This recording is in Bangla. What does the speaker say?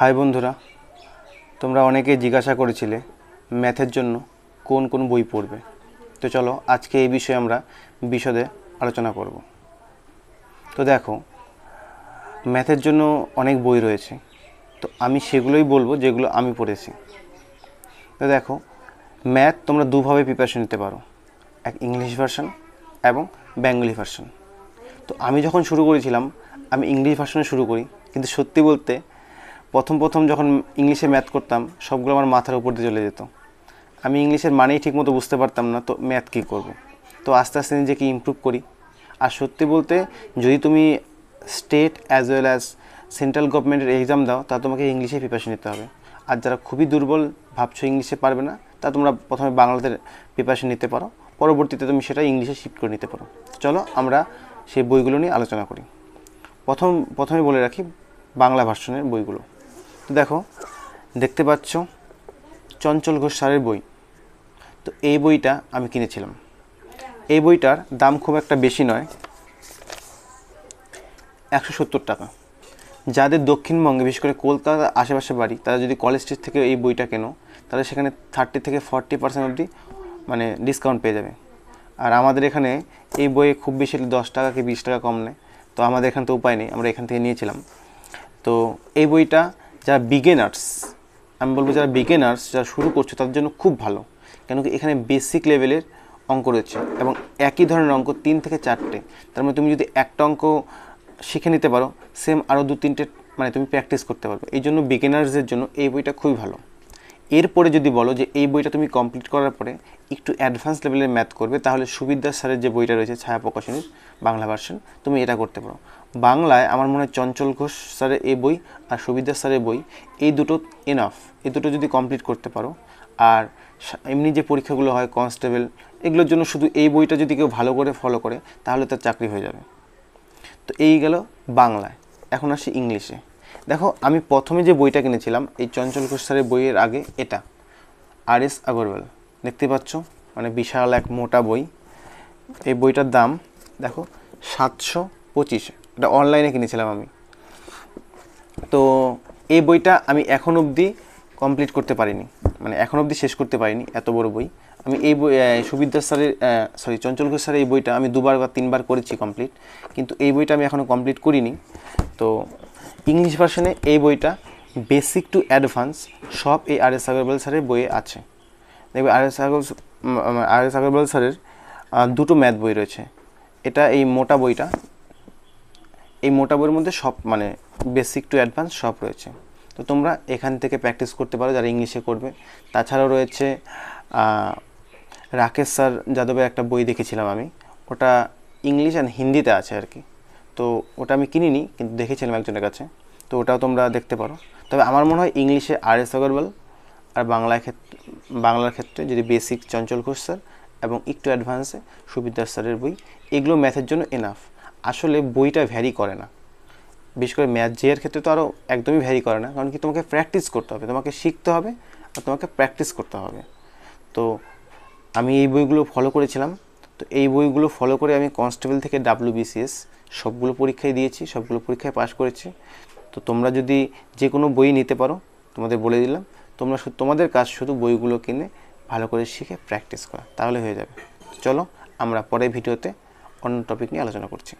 হাই বন্ধুরা তোমরা অনেকে জিজ্ঞাসা করেছিলে ম্যাথের জন্য কোন কোন বই পড়বে তো চলো আজকে এই বিষয়ে আমরা বিশদে আলোচনা করব তো দেখো ম্যাথের জন্য অনেক বই রয়েছে তো আমি সেগুলোই বলবো যেগুলো আমি পড়েছি তো দেখো ম্যাথ তোমরা দুভাবে প্রিপারেশন নিতে পারো এক ইংলিশ ভার্সন এবং বেঙ্গলি ভার্সন তো আমি যখন শুরু করেছিলাম আমি ইংলিশ ভার্সনে শুরু করি কিন্তু সত্যি বলতে প্রথম প্রথম যখন ইংলিশে ম্যাথ করতাম সবগুলো আমার মাথার উপর দিয়ে চলে যেত আমি ইংলিশের মানেই ঠিকমতো বুঝতে পারতাম না তো ম্যাথ কী করব। তো আস্তে আস্তে নিজেকে ইম্প্রুভ করি আর সত্যি বলতে যদি তুমি state as well as central গভর্নমেন্টের এক্সাম দাও তা তোমাকে ইংলিশে প্রিপারেশন নিতে হবে আর যারা খুবই দুর্বল ভাবছো ইংলিশে পারবে না তা তোমরা প্রথমে বাংলাতে প্রিপারেশন নিতে পারো পরবর্তীতে তুমি সেটা ইংলিশে শিফট করে নিতে পারো চলো আমরা সেই বইগুলো নিয়ে আলোচনা করি প্রথম প্রথমে বলে রাখি বাংলা ভার্সনের বইগুলো দেখো দেখতে পাচ্ছ চঞ্চল ঘোষ সারের বই তো এই বইটা আমি কিনেছিলাম এই বইটার দাম খুব একটা বেশি নয় একশো সত্তর টাকা যাদের দক্ষিণবঙ্গে বিশেষ করে কলকাতার আশেপাশে বাড়ি তারা যদি কলেজ স্ট্রিট থেকে এই বইটা কেনো তাহলে সেখানে থার্টি থেকে ফর্টি পার্সেন্ট অবধি মানে ডিসকাউন্ট পেয়ে যাবে আর আমাদের এখানে এই বইয়ে খুব বেশি দশ টাকা কি বিশ টাকা কম নেয় তো আমাদের এখান তো উপায় নেই আমরা এখান থেকে নিয়েছিলাম তো এই বইটা যারা বিগেনার্স আমি বলবো যারা বিগেনার্স যারা শুরু করছে তাদের জন্য খুব ভালো কেন কি এখানে বেসিক লেভেলের অঙ্ক রয়েছে এবং একই ধরনের অঙ্ক তিন থেকে চারটে তার মানে তুমি যদি একটা অঙ্ক শিখে নিতে পারো সেম আরও দু তিনটে মানে তুমি প্র্যাকটিস করতে পারবে এই জন্য বিগেনার্সের জন্য এই বইটা খুবই ভালো এরপরে যদি বলো যে এই বইটা তুমি কমপ্লিট করার পরে একটু অ্যাডভান্স লেভেলের ম্যাথ করবে তাহলে সুবিদ্যার স্যারের যে বইটা রয়েছে ছায়া প্রকাশনীর বাংলা ভার্সন তুমি এটা করতে পারো বাংলায় আমার মনে হয় চঞ্চল ঘোষ স্যারের এই বই আর সুবিদ্যার স্যারের বই এই দুটো এনাফ এই দুটো যদি কমপ্লিট করতে পারো আর এমনি যে পরীক্ষাগুলো হয় কনস্টেবল এগুলোর জন্য শুধু এই বইটা যদি কেউ ভালো করে ফলো করে তাহলে তার চাকরি হয়ে যাবে তো এই গেল বাংলায় এখন আসি ইংলিশে দেখো আমি প্রথমে যে বইটা কিনেছিলাম এই চঞ্চল ঘোষ বইয়ের আগে এটা আর এস আগরওয়াল দেখতে পাচ্ছ মানে বিশাল এক মোটা বই এই বইটার দাম দেখো সাতশো পঁচিশ এটা অনলাইনে কিনেছিলাম আমি তো এই বইটা আমি এখন অবধি কমপ্লিট করতে পারিনি মানে এখন অবধি শেষ করতে পারিনি এত বড় বই আমি এই বই সুবিদ্যা স্যারের সরি চঞ্চল ঘোষ স্যারের এই বইটা আমি দুবার বা তিনবার করেছি কমপ্লিট কিন্তু এই বইটা আমি এখনও কমপ্লিট করিনি তো ইংলিশ ভার্সনে এই বইটা বেসিক টু অ্যাডভান্স সব এই আর এস আগরওয়াল স্যারের বইয়ে আছে দেখবে আর এস আগর আর এস আগরওয়াল স্যারের দুটো ম্যাথ বই রয়েছে এটা এই মোটা বইটা এই মোটা বইয়ের মধ্যে সব মানে বেসিক টু অ্যাডভান্স সব রয়েছে তো তোমরা এখান থেকে প্র্যাকটিস করতে পারো যারা ইংলিশে করবে তাছাড়াও রয়েছে রাকেশ স্যার যাদবের একটা বই দেখেছিলাম আমি ওটা ইংলিশ অ্যান্ড হিন্দিতে আছে আর কি তো ওটা আমি কিনিনি কিন্তু দেখেছিলাম একজনের কাছে তো ওটাও তোমরা দেখতে পারো তবে আমার মনে হয় ইংলিশে আর এস আগরওয়াল আর বাংলায় ক্ষেত্রে বাংলার ক্ষেত্রে যদি বেসিক চঞ্চল ঘোষ স্যার এবং একটু অ্যাডভান্সে সুবিদ্যার স্যারের বই এগুলো ম্যাথের জন্য এনাফ আসলে বইটা ভ্যারি করে না বিশেষ করে ম্যাথ জিয়ার ক্ষেত্রে তো আরও একদমই ভ্যারি করে না কারণ কি তোমাকে প্র্যাকটিস করতে হবে তোমাকে শিখতে হবে আর তোমাকে প্র্যাকটিস করতে হবে তো আমি এই বইগুলো ফলো করেছিলাম তো এই বইগুলো ফলো করে আমি কনস্টেবল থেকে ডাব্লিউবিসিএস সবগুলো পরীক্ষায় দিয়েছি সবগুলো পরীক্ষায় পাশ করেছি তো তোমরা যদি যে কোনো বই নিতে পারো তোমাদের বলে দিলাম তোমরা তোমাদের কাজ শুধু বইগুলো কিনে ভালো করে শিখে প্র্যাকটিস করা তাহলে হয়ে যাবে চলো আমরা পরের ভিডিওতে অন্য টপিক নিয়ে আলোচনা করছি